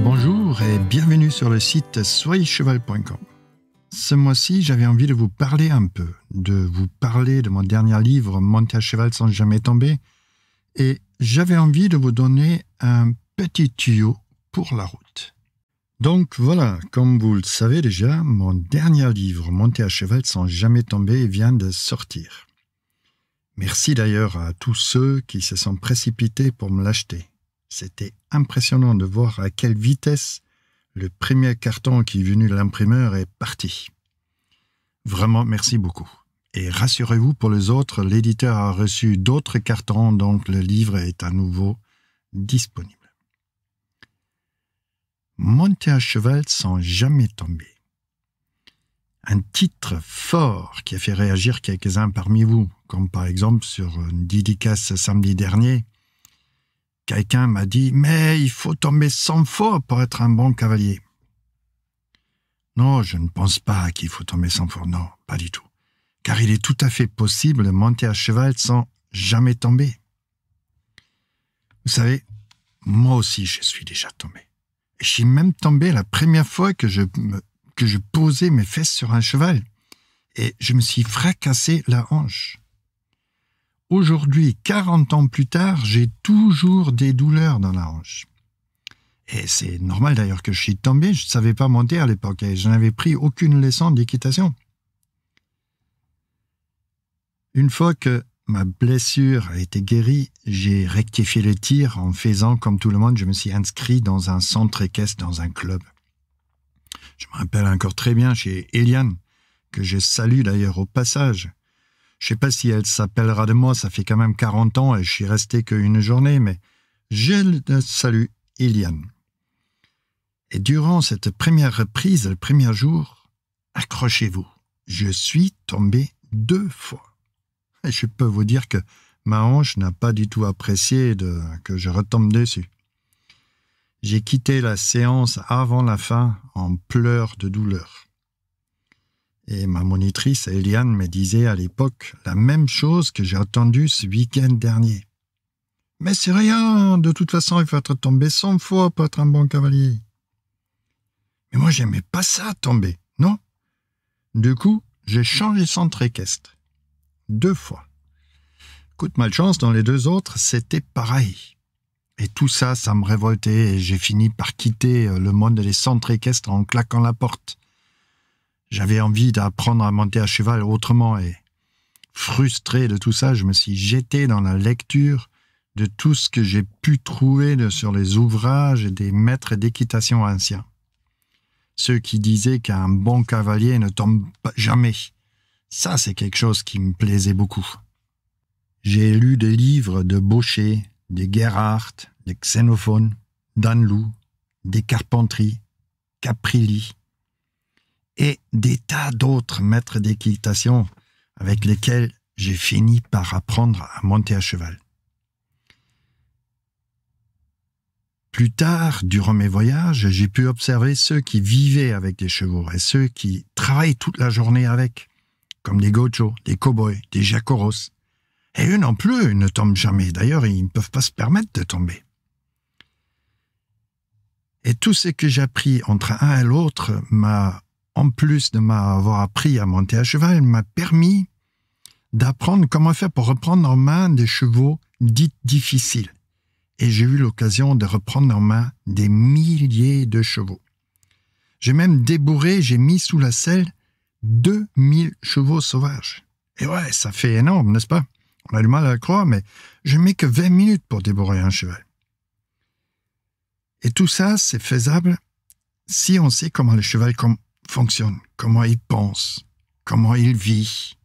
Bonjour et bienvenue sur le site soyezcheval.com. Ce mois-ci, j'avais envie de vous parler un peu, de vous parler de mon dernier livre Monter à cheval sans jamais tomber, et j'avais envie de vous donner un petit tuyau pour la route. Donc voilà, comme vous le savez déjà, mon dernier livre Monter à cheval sans jamais tomber vient de sortir. Merci d'ailleurs à tous ceux qui se sont précipités pour me l'acheter. C'était impressionnant de voir à quelle vitesse le premier carton qui est venu de l'imprimeur est parti. Vraiment, merci beaucoup. Et rassurez-vous, pour les autres, l'éditeur a reçu d'autres cartons, donc le livre est à nouveau disponible. Monter à cheval sans jamais tomber. Un titre fort qui a fait réagir quelques-uns parmi vous, comme par exemple sur une dédicace samedi dernier, Quelqu'un m'a dit Mais il faut tomber sans fort pour être un bon cavalier. Non, je ne pense pas qu'il faut tomber sans fort, non, pas du tout. Car il est tout à fait possible de monter à cheval sans jamais tomber. Vous savez, moi aussi je suis déjà tombé. J'ai même tombé la première fois que je, que je posais mes fesses sur un cheval. Et je me suis fracassé la hanche. Aujourd'hui, 40 ans plus tard, j'ai toujours des douleurs dans la hanche. Et c'est normal d'ailleurs que je suis tombé, je ne savais pas monter à l'époque et je n'avais pris aucune leçon d'équitation. Une fois que ma blessure a été guérie, j'ai rectifié le tir en faisant comme tout le monde, je me suis inscrit dans un centre équestre, dans un club. Je me rappelle encore très bien chez Eliane, que je salue d'ailleurs au passage, je ne sais pas si elle s'appellera de moi, ça fait quand même 40 ans et je suis resté qu'une journée, mais je le salue, Iliane. Et durant cette première reprise, le premier jour, accrochez-vous, je suis tombé deux fois. Et je peux vous dire que ma hanche n'a pas du tout apprécié que je retombe dessus. J'ai quitté la séance avant la fin en pleurs de douleur. Et ma monitrice Eliane me disait à l'époque la même chose que j'ai entendue ce week-end dernier. Mais c'est rien, de toute façon il faut être tombé cent fois pour être un bon cavalier. Mais moi j'aimais pas ça tomber, non Du coup, j'ai changé centre équestre. Deux fois. Coup malchance dans les deux autres, c'était pareil. Et tout ça, ça me révoltait et j'ai fini par quitter euh, le monde des centres équestres en claquant la porte. J'avais envie d'apprendre à monter à cheval autrement et, frustré de tout ça, je me suis jeté dans la lecture de tout ce que j'ai pu trouver sur les ouvrages des maîtres d'équitation anciens. Ceux qui disaient qu'un bon cavalier ne tombe jamais. Ça, c'est quelque chose qui me plaisait beaucoup. J'ai lu des livres de Baucher, des Gerhardt, des d'Anne-Loup, des Carpentries, Caprilli, et des tas d'autres maîtres d'équitation avec lesquels j'ai fini par apprendre à monter à cheval. Plus tard, durant mes voyages, j'ai pu observer ceux qui vivaient avec des chevaux et ceux qui travaillaient toute la journée avec, comme des gauchos, des cowboys, des jacoros. Et eux non plus ne tombent jamais, d'ailleurs ils ne peuvent pas se permettre de tomber. Et tout ce que j'ai appris entre un et l'autre m'a en plus de m'avoir appris à monter à cheval, m'a permis d'apprendre comment faire pour reprendre en main des chevaux dits difficiles. Et j'ai eu l'occasion de reprendre en main des milliers de chevaux. J'ai même débourré, j'ai mis sous la selle 2000 chevaux sauvages. Et ouais, ça fait énorme, n'est-ce pas On a du mal à le croire, mais je mets que 20 minutes pour débourrer un cheval. Et tout ça, c'est faisable si on sait comment le cheval comme fonctionne, comment il pense, comment il vit.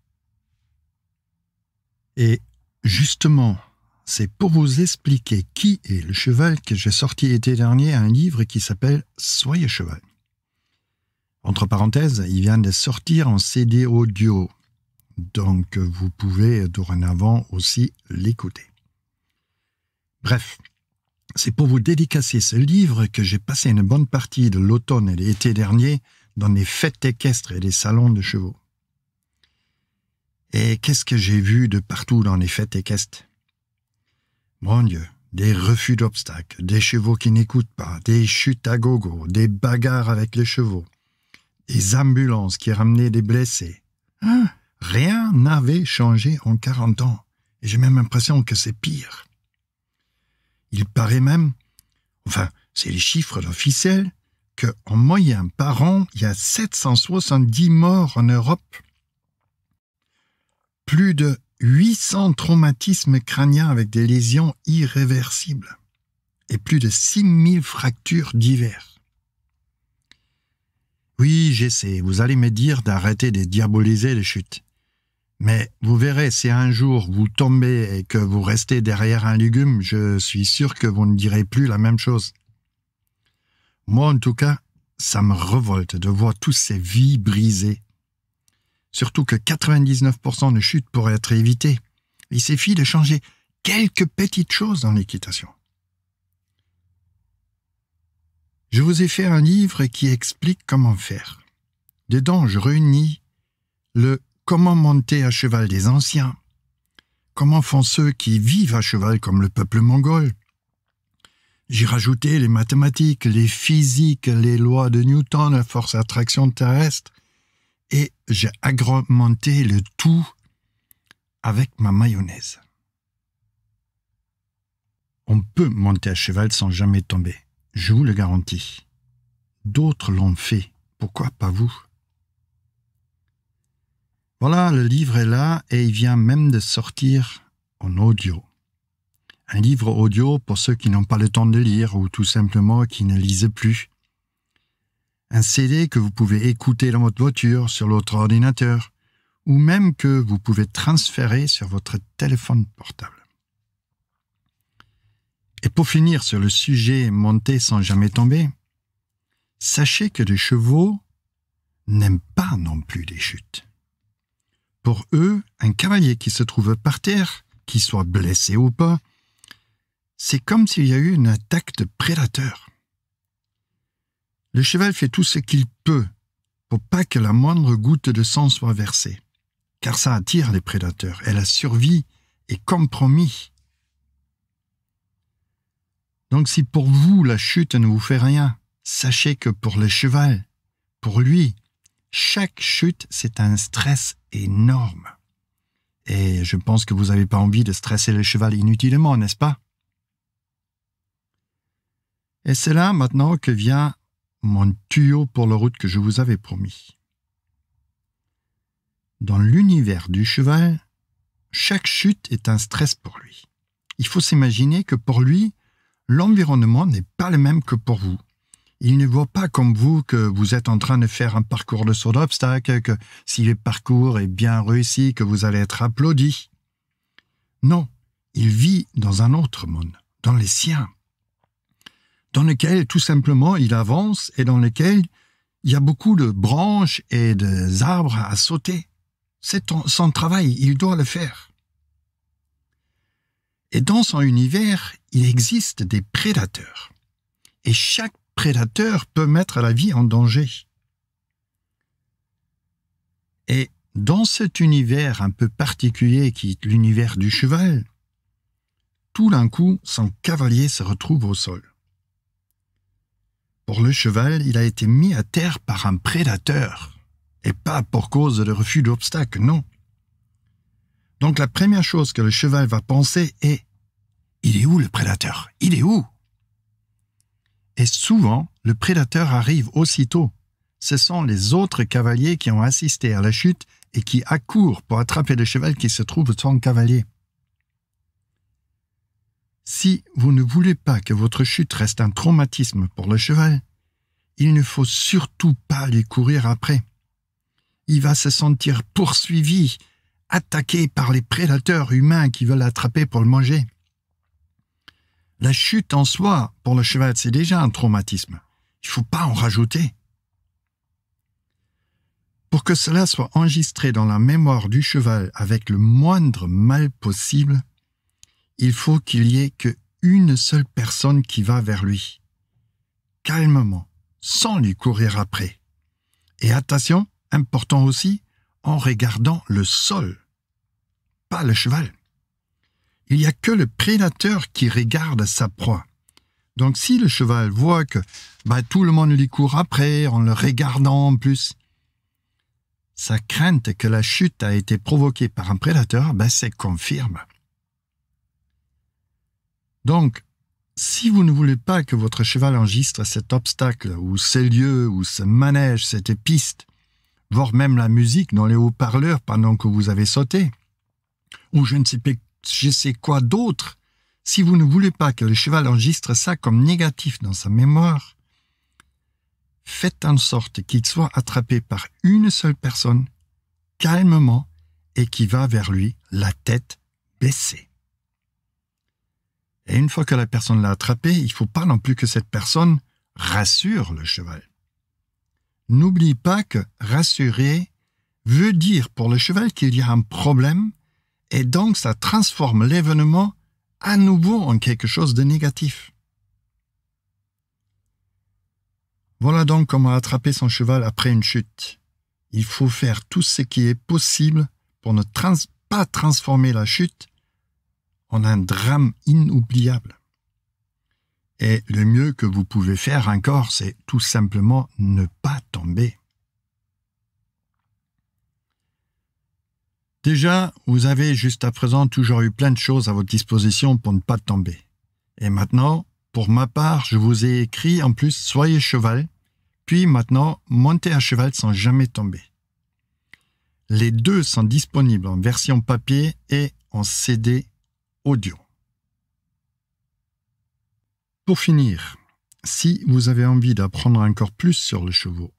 Et justement, c'est pour vous expliquer qui est le cheval que j'ai sorti l'été dernier un livre qui s'appelle Soyez cheval. Entre parenthèses, il vient de sortir en CD audio, donc vous pouvez dorénavant aussi l'écouter. Bref, c'est pour vous dédicacer ce livre que j'ai passé une bonne partie de l'automne et l'été dernier dans les fêtes équestres et les salons de chevaux. Et qu'est-ce que j'ai vu de partout dans les fêtes équestres Mon Dieu, des refus d'obstacles, des chevaux qui n'écoutent pas, des chutes à gogo, des bagarres avec les chevaux, des ambulances qui ramenaient des blessés. Hein? Rien n'avait changé en 40 ans, et j'ai même l'impression que c'est pire. Il paraît même, enfin, c'est les chiffres officiels, qu'en moyenne par an, il y a 770 morts en Europe. Plus de 800 traumatismes crâniens avec des lésions irréversibles et plus de 6000 fractures diverses. Oui, j'essaie, vous allez me dire d'arrêter de diaboliser les chutes. Mais vous verrez, si un jour vous tombez et que vous restez derrière un légume, je suis sûr que vous ne direz plus la même chose. Moi, en tout cas, ça me revolte de voir toutes ces vies brisées. Surtout que 99% de chutes pourraient être évitées. Il suffit de changer quelques petites choses dans l'équitation. Je vous ai fait un livre qui explique comment faire. Dedans, je réunis le Comment monter à cheval des anciens, comment font ceux qui vivent à cheval comme le peuple mongol, j'ai rajouté les mathématiques, les physiques, les lois de Newton, la force d'attraction terrestre, et j'ai agrémenté le tout avec ma mayonnaise. On peut monter à cheval sans jamais tomber, je vous le garantis. D'autres l'ont fait, pourquoi pas vous Voilà, le livre est là et il vient même de sortir en audio un livre audio pour ceux qui n'ont pas le temps de lire ou tout simplement qui ne lisent plus, un CD que vous pouvez écouter dans votre voiture, sur votre ordinateur, ou même que vous pouvez transférer sur votre téléphone portable. Et pour finir sur le sujet monter sans jamais tomber, sachez que les chevaux n'aiment pas non plus les chutes. Pour eux, un cavalier qui se trouve par terre, qui soit blessé ou pas, c'est comme s'il y a eu une attaque de prédateur. Le cheval fait tout ce qu'il peut pour pas que la moindre goutte de sang soit versée, car ça attire les prédateurs Elle a survie et compromis. Donc si pour vous la chute ne vous fait rien, sachez que pour le cheval, pour lui, chaque chute, c'est un stress énorme. Et je pense que vous n'avez pas envie de stresser le cheval inutilement, n'est-ce pas et c'est là maintenant que vient mon tuyau pour la route que je vous avais promis. Dans l'univers du cheval, chaque chute est un stress pour lui. Il faut s'imaginer que pour lui, l'environnement n'est pas le même que pour vous. Il ne voit pas comme vous que vous êtes en train de faire un parcours de saut d'obstacle, que si le parcours est bien réussi, que vous allez être applaudi. Non, il vit dans un autre monde, dans les siens dans lequel tout simplement il avance et dans lequel il y a beaucoup de branches et de arbres à sauter. C'est son travail, il doit le faire. Et dans son univers, il existe des prédateurs. Et chaque prédateur peut mettre la vie en danger. Et dans cet univers un peu particulier qui est l'univers du cheval, tout d'un coup, son cavalier se retrouve au sol. Pour le cheval, il a été mis à terre par un prédateur, et pas pour cause de refus d'obstacle, non. Donc la première chose que le cheval va penser est Il est où le prédateur Il est où Et souvent, le prédateur arrive aussitôt. Ce sont les autres cavaliers qui ont assisté à la chute et qui accourent pour attraper le cheval qui se trouve sans cavalier. Si vous ne voulez pas que votre chute reste un traumatisme pour le cheval, il ne faut surtout pas aller courir après. Il va se sentir poursuivi, attaqué par les prédateurs humains qui veulent l'attraper pour le manger. La chute en soi, pour le cheval, c'est déjà un traumatisme. Il ne faut pas en rajouter. Pour que cela soit enregistré dans la mémoire du cheval avec le moindre mal possible, il faut qu'il y ait que une seule personne qui va vers lui, calmement, sans lui courir après. Et attention, important aussi, en regardant le sol, pas le cheval. Il n'y a que le prédateur qui regarde sa proie. Donc si le cheval voit que bah, tout le monde lui court après en le regardant en plus, sa crainte que la chute a été provoquée par un prédateur bah, se confirme. Donc, si vous ne voulez pas que votre cheval enregistre cet obstacle, ou ces lieux, ou ce manège, cette piste, voire même la musique dans les haut-parleurs pendant que vous avez sauté, ou je ne sais, je sais quoi d'autre, si vous ne voulez pas que le cheval enregistre ça comme négatif dans sa mémoire, faites en sorte qu'il soit attrapé par une seule personne, calmement, et qui va vers lui la tête baissée. Et une fois que la personne l'a attrapé, il faut pas non plus que cette personne rassure le cheval. N'oublie pas que rassurer veut dire pour le cheval qu'il y a un problème et donc ça transforme l'événement à nouveau en quelque chose de négatif. Voilà donc comment attraper son cheval après une chute. Il faut faire tout ce qui est possible pour ne pas transformer la chute a un drame inoubliable. Et le mieux que vous pouvez faire encore, c'est tout simplement ne pas tomber. Déjà, vous avez juste à présent toujours eu plein de choses à votre disposition pour ne pas tomber. Et maintenant, pour ma part, je vous ai écrit en plus Soyez cheval, puis maintenant Montez à cheval sans jamais tomber. Les deux sont disponibles en version papier et en CD pour finir, si vous avez envie d'apprendre encore plus sur le chevaux,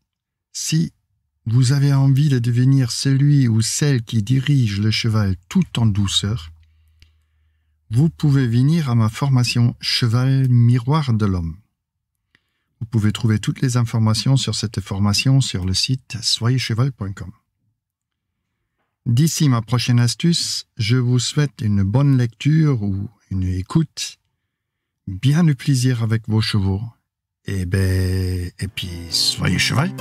si vous avez envie de devenir celui ou celle qui dirige le cheval tout en douceur, vous pouvez venir à ma formation Cheval Miroir de l'Homme. Vous pouvez trouver toutes les informations sur cette formation sur le site soyezcheval.com. D'ici ma prochaine astuce, je vous souhaite une bonne lecture ou une écoute, bien du plaisir avec vos chevaux, et eh ben, et puis soyez cheval.